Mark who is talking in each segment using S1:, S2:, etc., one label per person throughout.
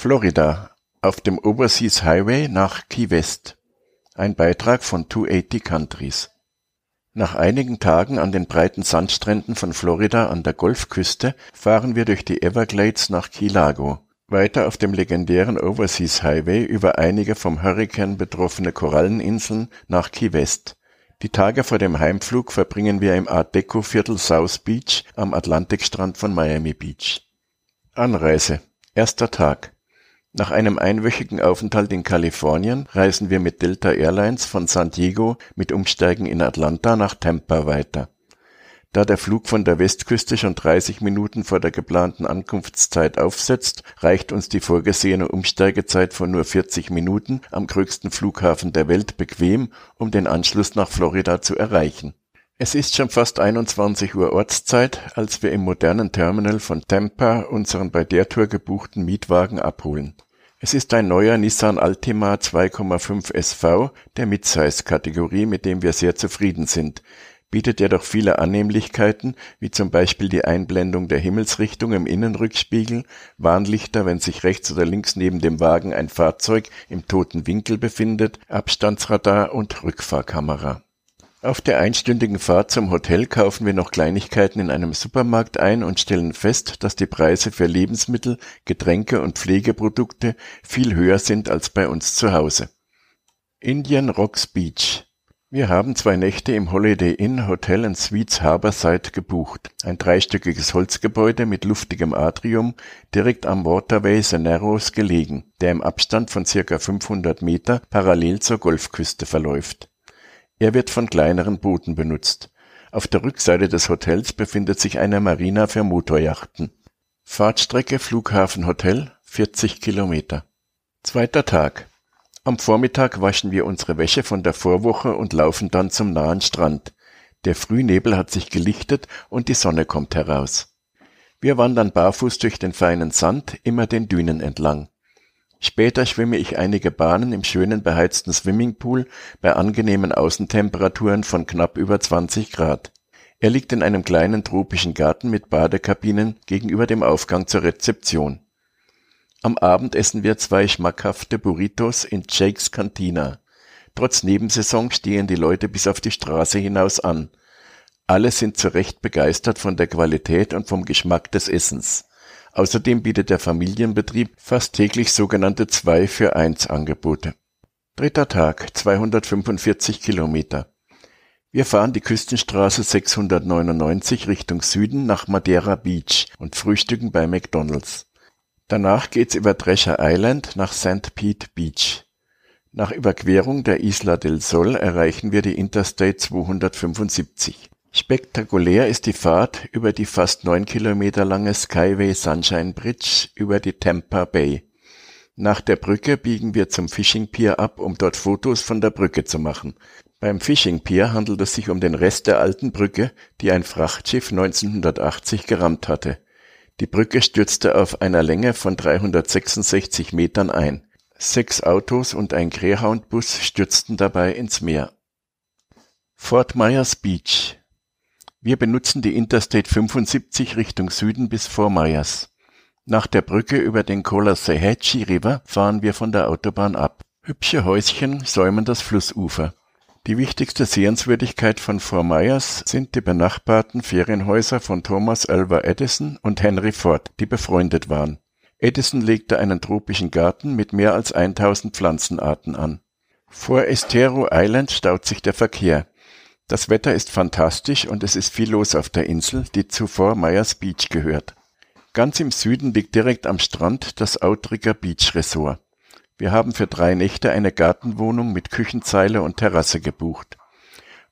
S1: Florida, auf dem Overseas Highway nach Key West. Ein Beitrag von 280 Countries. Nach einigen Tagen an den breiten Sandstränden von Florida an der Golfküste fahren wir durch die Everglades nach Key Lago, Weiter auf dem legendären Overseas Highway über einige vom Hurrikan betroffene Koralleninseln nach Key West. Die Tage vor dem Heimflug verbringen wir im Art Deco Viertel South Beach am Atlantikstrand von Miami Beach. Anreise. Erster Tag. Nach einem einwöchigen Aufenthalt in Kalifornien reisen wir mit Delta Airlines von San Diego mit Umsteigen in Atlanta nach Tampa weiter. Da der Flug von der Westküste schon 30 Minuten vor der geplanten Ankunftszeit aufsetzt, reicht uns die vorgesehene Umsteigezeit von nur 40 Minuten am größten Flughafen der Welt bequem, um den Anschluss nach Florida zu erreichen es ist schon fast 21 Uhr Ortszeit, als wir im modernen Terminal von Tampa unseren bei der Tour gebuchten Mietwagen abholen. Es ist ein neuer Nissan Altima 2,5 SV der Midsize-Kategorie, mit dem wir sehr zufrieden sind. Bietet jedoch viele Annehmlichkeiten, wie zum Beispiel die Einblendung der Himmelsrichtung im Innenrückspiegel, Warnlichter, wenn sich rechts oder links neben dem Wagen ein Fahrzeug im toten Winkel befindet, Abstandsradar und Rückfahrkamera. Auf der einstündigen Fahrt zum Hotel kaufen wir noch Kleinigkeiten in einem Supermarkt ein und stellen fest, dass die Preise für Lebensmittel, Getränke und Pflegeprodukte viel höher sind als bei uns zu Hause. Indian Rocks Beach wir haben zwei Nächte im Holiday Inn Hotel and Suites Harborside gebucht. Ein dreistöckiges Holzgebäude mit luftigem Atrium, direkt am Waterway The Narrows gelegen, der im Abstand von circa 500 Meter parallel zur Golfküste verläuft. Er wird von kleineren Booten benutzt. Auf der Rückseite des Hotels befindet sich eine Marina für Motorjachten. Fahrtstrecke Flughafen Hotel 40 Kilometer. Zweiter Tag. Am Vormittag waschen wir unsere Wäsche von der Vorwoche und laufen dann zum nahen Strand. Der Frühnebel hat sich gelichtet und die Sonne kommt heraus. Wir wandern barfuß durch den feinen Sand, immer den Dünen entlang. Später schwimme ich einige Bahnen im schönen beheizten Swimmingpool bei angenehmen Außentemperaturen von knapp über 20 Grad. Er liegt in einem kleinen tropischen Garten mit Badekabinen gegenüber dem Aufgang zur Rezeption. Am Abend essen wir zwei schmackhafte Burritos in Jake's Cantina. Trotz Nebensaison stehen die Leute bis auf die Straße hinaus an. Alle sind zu Recht begeistert von der Qualität und vom Geschmack des Essens Außerdem bietet der Familienbetrieb fast täglich sogenannte 2 für 1 Angebote. Dritter Tag, 245 Kilometer. Wir fahren die Küstenstraße 699 Richtung Süden nach Madeira Beach und frühstücken bei McDonald's. Danach geht's über Drescher Island nach St. Pete Beach. Nach Überquerung der Isla del Sol erreichen wir die Interstate 275. Spektakulär ist die Fahrt über die fast neun Kilometer lange Skyway Sunshine Bridge über die Tampa Bay. Nach der Brücke biegen wir zum Fishing Pier ab, um dort Fotos von der Brücke zu machen. Beim Fishing Pier handelt es sich um den Rest der alten Brücke, die ein Frachtschiff 1980 gerammt hatte. Die Brücke stürzte auf einer Länge von 366 Metern ein. Sechs Autos und ein Greyhound-Bus stürzten dabei ins Meer. Fort Myers Beach wir benutzen die Interstate 75 Richtung Süden bis Vormeyers. Nach der Brücke über den Colashahatchee River fahren wir von der Autobahn ab. Hübsche Häuschen säumen das Flussufer. Die wichtigste Sehenswürdigkeit von Fort Myers sind die benachbarten Ferienhäuser von Thomas Alva Edison und Henry Ford, die befreundet waren. Edison legte einen tropischen Garten mit mehr als 1000 Pflanzenarten an. Vor Estero Island staut sich der Verkehr. Das Wetter ist fantastisch und es ist viel los auf der Insel, die zuvor Myers Beach gehört. Ganz im Süden liegt direkt am Strand das Outrigger Beach Resort. Wir haben für drei Nächte eine Gartenwohnung mit Küchenzeile und Terrasse gebucht.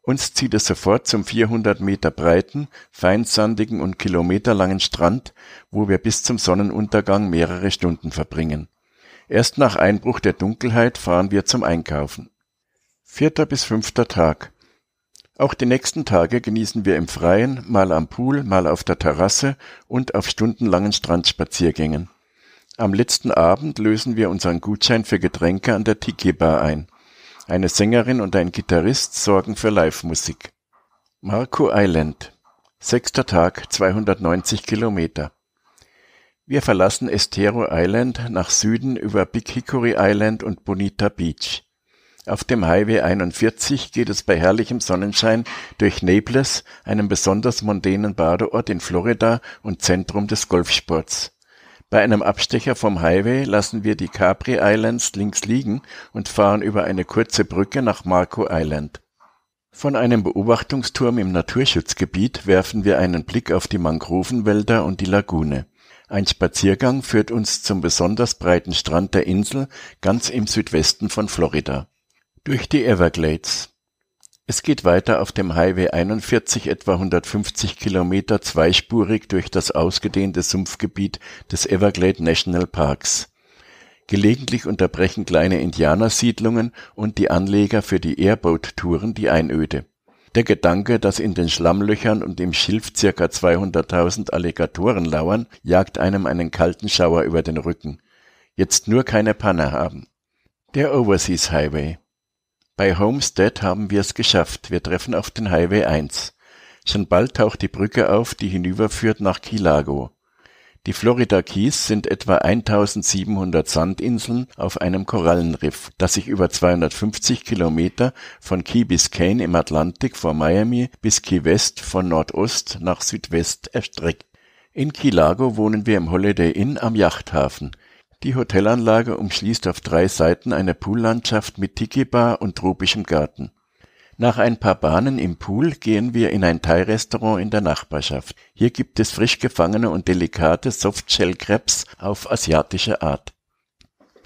S1: Uns zieht es sofort zum 400 Meter breiten, feinsandigen und kilometerlangen Strand, wo wir bis zum Sonnenuntergang mehrere Stunden verbringen. Erst nach Einbruch der Dunkelheit fahren wir zum Einkaufen. Vierter bis fünfter Tag. Auch die nächsten Tage genießen wir im Freien, mal am Pool, mal auf der Terrasse und auf stundenlangen Strandspaziergängen. Am letzten Abend lösen wir unseren Gutschein für Getränke an der Tiki Bar ein. Eine Sängerin und ein Gitarrist sorgen für Live-Musik. Marco Island. Sechster Tag, 290 Kilometer. Wir verlassen Estero Island nach Süden über Big Hickory Island und Bonita Beach. Auf dem Highway 41 geht es bei herrlichem Sonnenschein durch Naples, einem besonders mondänen Badeort in Florida und Zentrum des Golfsports. Bei einem Abstecher vom Highway lassen wir die Capri Islands links liegen und fahren über eine kurze Brücke nach Marco Island. Von einem Beobachtungsturm im Naturschutzgebiet werfen wir einen Blick auf die Mangrovenwälder und die Lagune. Ein Spaziergang führt uns zum besonders breiten Strand der Insel ganz im Südwesten von Florida durch die Everglades. Es geht weiter auf dem Highway 41 etwa 150 Kilometer zweispurig durch das ausgedehnte Sumpfgebiet des Everglade National Parks. Gelegentlich unterbrechen kleine Indianersiedlungen und die Anleger für die Airboat-Touren die Einöde. Der Gedanke, dass in den Schlammlöchern und im Schilf circa 200.000 Alligatoren lauern, jagt einem einen kalten Schauer über den Rücken. Jetzt nur keine Panne haben. Der Overseas Highway. Bei Homestead haben wir es geschafft, wir treffen auf den Highway 1. Schon bald taucht die Brücke auf, die hinüberführt nach Key Lago. Die Florida Keys sind etwa 1700 Sandinseln auf einem Korallenriff, das sich über 250 Kilometer von Key Biscayne im Atlantik vor Miami bis Key West von Nordost nach Südwest erstreckt. In Key Lago wohnen wir im Holiday Inn am Yachthafen. Die Hotelanlage umschließt auf drei Seiten eine Poollandschaft mit Tiki-Bar und tropischem Garten. Nach ein paar Bahnen im Pool gehen wir in ein Thai-Restaurant in der Nachbarschaft. Hier gibt es frisch gefangene und delikate Softshell-Crepes auf asiatische Art.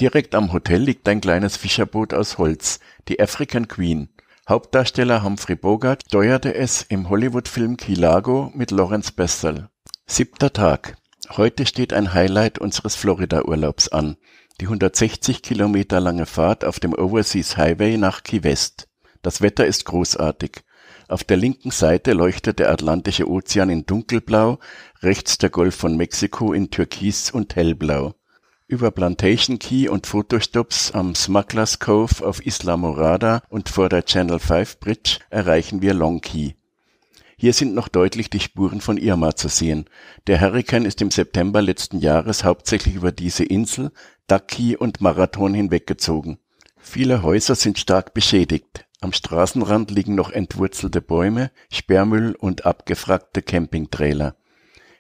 S1: Direkt am Hotel liegt ein kleines Fischerboot aus Holz, die African Queen. Hauptdarsteller Humphrey Bogart steuerte es im Hollywood-Film Kilago mit Lawrence Bessel. Siebter Tag. Heute steht ein Highlight unseres Florida-Urlaubs an. Die 160 Kilometer lange Fahrt auf dem Overseas Highway nach Key West. Das Wetter ist großartig. Auf der linken Seite leuchtet der Atlantische Ozean in dunkelblau, rechts der Golf von Mexiko in türkis und hellblau. Über Plantation Key und Fotostops am Smugglers Cove auf Isla Morada und vor der Channel 5 Bridge erreichen wir Long Key. Hier sind noch deutlich die Spuren von Irma zu sehen. Der Hurrikan ist im September letzten Jahres hauptsächlich über diese Insel, Daqui und Marathon hinweggezogen. Viele Häuser sind stark beschädigt. Am Straßenrand liegen noch entwurzelte Bäume, Sperrmüll und abgefragte Campingtrailer.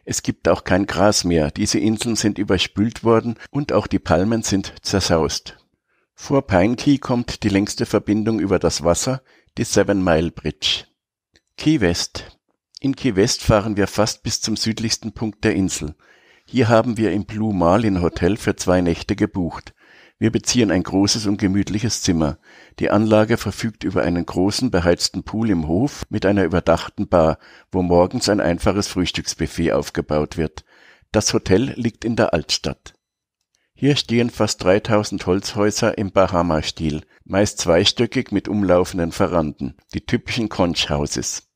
S1: Es gibt auch kein Gras mehr. Diese Inseln sind überspült worden und auch die Palmen sind zersaust. Vor Pine Key kommt die längste Verbindung über das Wasser, die Seven Mile Bridge. Key West. In Key West fahren wir fast bis zum südlichsten Punkt der Insel. Hier haben wir im Blue Marlin Hotel für zwei Nächte gebucht. Wir beziehen ein großes und gemütliches Zimmer. Die Anlage verfügt über einen großen beheizten Pool im Hof mit einer überdachten Bar, wo morgens ein einfaches Frühstücksbuffet aufgebaut wird. Das Hotel liegt in der Altstadt. Hier stehen fast 3000 Holzhäuser im Bahama-Stil, meist zweistöckig mit umlaufenden Veranden, die typischen Conch Houses.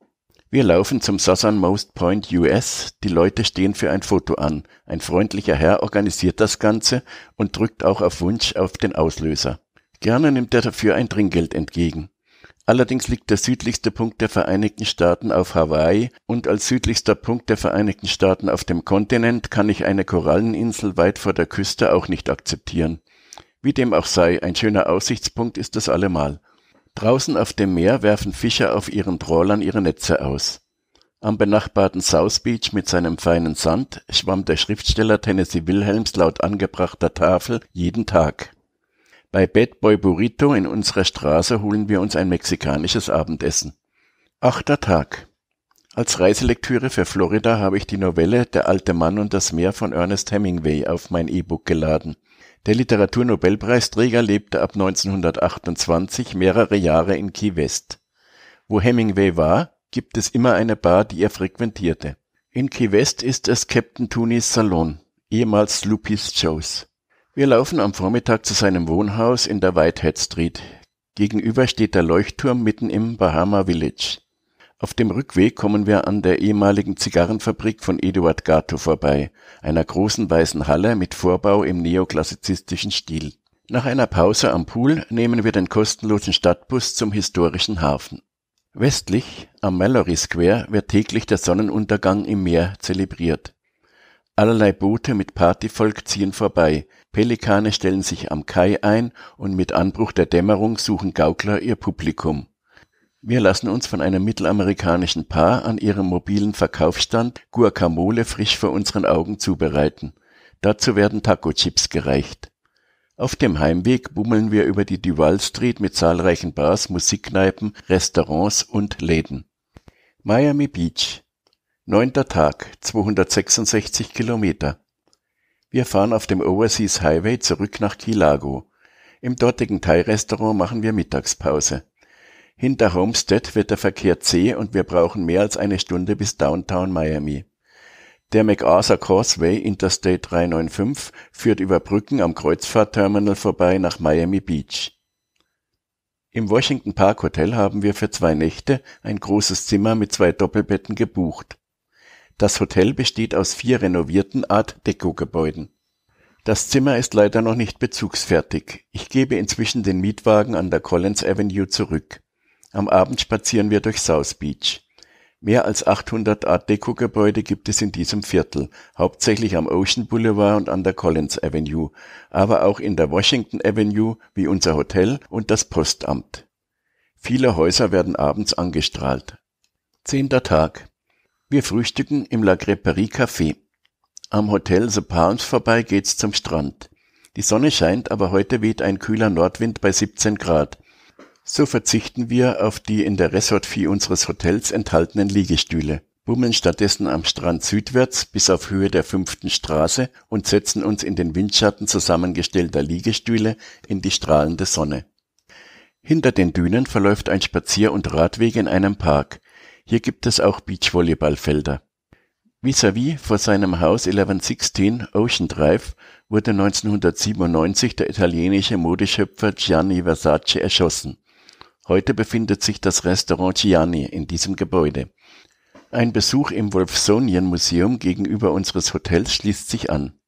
S1: Wir laufen zum Southernmost Point US, die Leute stehen für ein Foto an. Ein freundlicher Herr organisiert das Ganze und drückt auch auf Wunsch auf den Auslöser. Gerne nimmt er dafür ein Trinkgeld entgegen. Allerdings liegt der südlichste Punkt der Vereinigten Staaten auf Hawaii und als südlichster Punkt der Vereinigten Staaten auf dem Kontinent kann ich eine Koralleninsel weit vor der Küste auch nicht akzeptieren. Wie dem auch sei, ein schöner Aussichtspunkt ist das allemal. Draußen auf dem Meer werfen Fischer auf ihren Trawlern ihre Netze aus. Am benachbarten South Beach mit seinem feinen Sand schwamm der Schriftsteller Tennessee Wilhelms laut angebrachter Tafel jeden Tag. Bei Bad Boy Burrito in unserer Straße holen wir uns ein mexikanisches Abendessen. Achter Tag. Als Reiselektüre für Florida habe ich die Novelle Der alte Mann und das Meer von Ernest Hemingway auf mein E-Book geladen. Der Literaturnobelpreisträger lebte ab 1928 mehrere Jahre in Key West. Wo Hemingway war, gibt es immer eine Bar, die er frequentierte. In Key West ist es Captain Toonies Salon, ehemals Loopy's Joe's. Wir laufen am Vormittag zu seinem Wohnhaus in der Whitehead Street. Gegenüber steht der Leuchtturm mitten im Bahama Village. Auf dem Rückweg kommen wir an der ehemaligen Zigarrenfabrik von Eduard Gato vorbei, einer großen weißen Halle mit Vorbau im neoklassizistischen Stil. Nach einer Pause am Pool nehmen wir den kostenlosen Stadtbus zum historischen Hafen. Westlich, am Mallory Square, wird täglich der Sonnenuntergang im Meer zelebriert. Allerlei Boote mit Partyvolk ziehen vorbei, Pelikane stellen sich am Kai ein und mit Anbruch der Dämmerung suchen Gaukler ihr Publikum. Wir lassen uns von einem mittelamerikanischen Paar an ihrem mobilen Verkaufsstand Guacamole frisch vor unseren Augen zubereiten. Dazu werden Taco-Chips gereicht. Auf dem Heimweg bummeln wir über die Duval Street mit zahlreichen Bars, Musikkneipen, Restaurants und Läden. Miami Beach. Neunter Tag, 266 Kilometer. Wir fahren auf dem Overseas Highway zurück nach Kilago. Im dortigen Thai-Restaurant machen wir Mittagspause. Hinter Homestead wird der Verkehr zäh und wir brauchen mehr als eine Stunde bis Downtown Miami. Der MacArthur Causeway Interstate 395 führt über Brücken am Kreuzfahrtterminal vorbei nach Miami Beach. Im Washington Park Hotel haben wir für zwei Nächte ein großes Zimmer mit zwei Doppelbetten gebucht. Das Hotel besteht aus vier renovierten Art-Deco-Gebäuden. Das Zimmer ist leider noch nicht bezugsfertig. Ich gebe inzwischen den Mietwagen an der Collins Avenue zurück. Am Abend spazieren wir durch South Beach. Mehr als 800 Art-Deco-Gebäude gibt es in diesem Viertel, hauptsächlich am Ocean Boulevard und an der Collins Avenue, aber auch in der Washington Avenue wie unser Hotel und das Postamt. Viele Häuser werden abends angestrahlt. Zehnter Tag. Wir frühstücken im La Creperie Café. Am Hotel The Palms vorbei geht's zum Strand. Die Sonne scheint, aber heute weht ein kühler Nordwind bei 17 Grad. So verzichten wir auf die in der Resort-Fee unseres Hotels enthaltenen Liegestühle, bummeln stattdessen am Strand südwärts bis auf Höhe der fünften Straße und setzen uns in den Windschatten zusammengestellter Liegestühle in die strahlende Sonne. Hinter den Dünen verläuft ein Spazier- und Radweg in einem Park. Hier gibt es auch Beachvolleyballfelder. Vis-à-vis -vis vor seinem Haus 1116 Ocean Drive wurde 1997 der italienische Modeschöpfer Gianni Versace erschossen. Heute befindet sich das Restaurant Gianni in diesem Gebäude. Ein Besuch im Wolfsonian-Museum gegenüber unseres Hotels schließt sich an.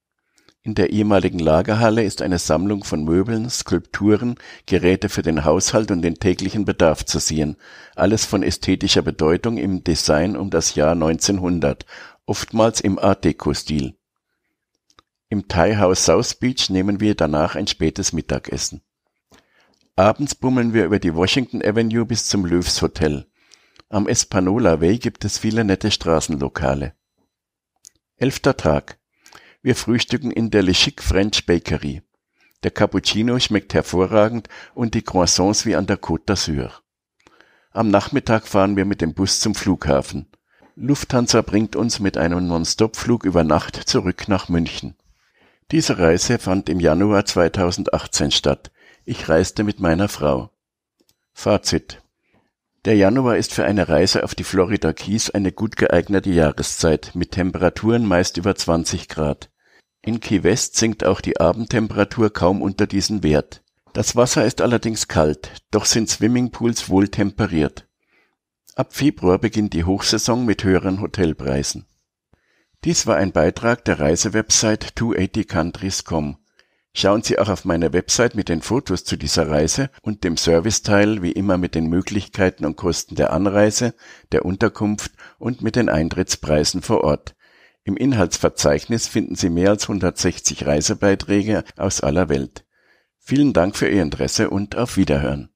S1: In der ehemaligen Lagerhalle ist eine Sammlung von Möbeln, Skulpturen, Geräte für den Haushalt und den täglichen Bedarf zu sehen, alles von ästhetischer Bedeutung im Design um das Jahr 1900, oftmals im Art Deco-Stil. Im Thai House South Beach nehmen wir danach ein spätes Mittagessen. Abends bummeln wir über die Washington Avenue bis zum Löws Hotel. Am Espanola Way gibt es viele nette Straßenlokale. Elfter Tag. Wir frühstücken in der Le Chic French Bakery. Der Cappuccino schmeckt hervorragend und die Croissants wie an der Côte d'Azur. Am Nachmittag fahren wir mit dem Bus zum Flughafen. Lufthansa bringt uns mit einem Non-Stop-Flug über Nacht zurück nach München. Diese Reise fand im Januar 2018 statt ich reiste mit meiner Frau. Fazit. Der Januar ist für eine Reise auf die Florida Keys eine gut geeignete Jahreszeit mit Temperaturen meist über 20 Grad. In Key West sinkt auch die Abendtemperatur kaum unter diesen Wert. Das Wasser ist allerdings kalt, doch sind Swimmingpools wohl temperiert. Ab Februar beginnt die Hochsaison mit höheren Hotelpreisen. Dies war ein Beitrag der Reisewebsite 280countries.com. Schauen Sie auch auf meiner Website mit den Fotos zu dieser Reise und dem Serviceteil wie immer mit den Möglichkeiten und Kosten der Anreise, der Unterkunft und mit den Eintrittspreisen vor Ort. Im Inhaltsverzeichnis finden Sie mehr als 160 Reisebeiträge aus aller Welt. Vielen Dank für Ihr Interesse und auf Wiederhören.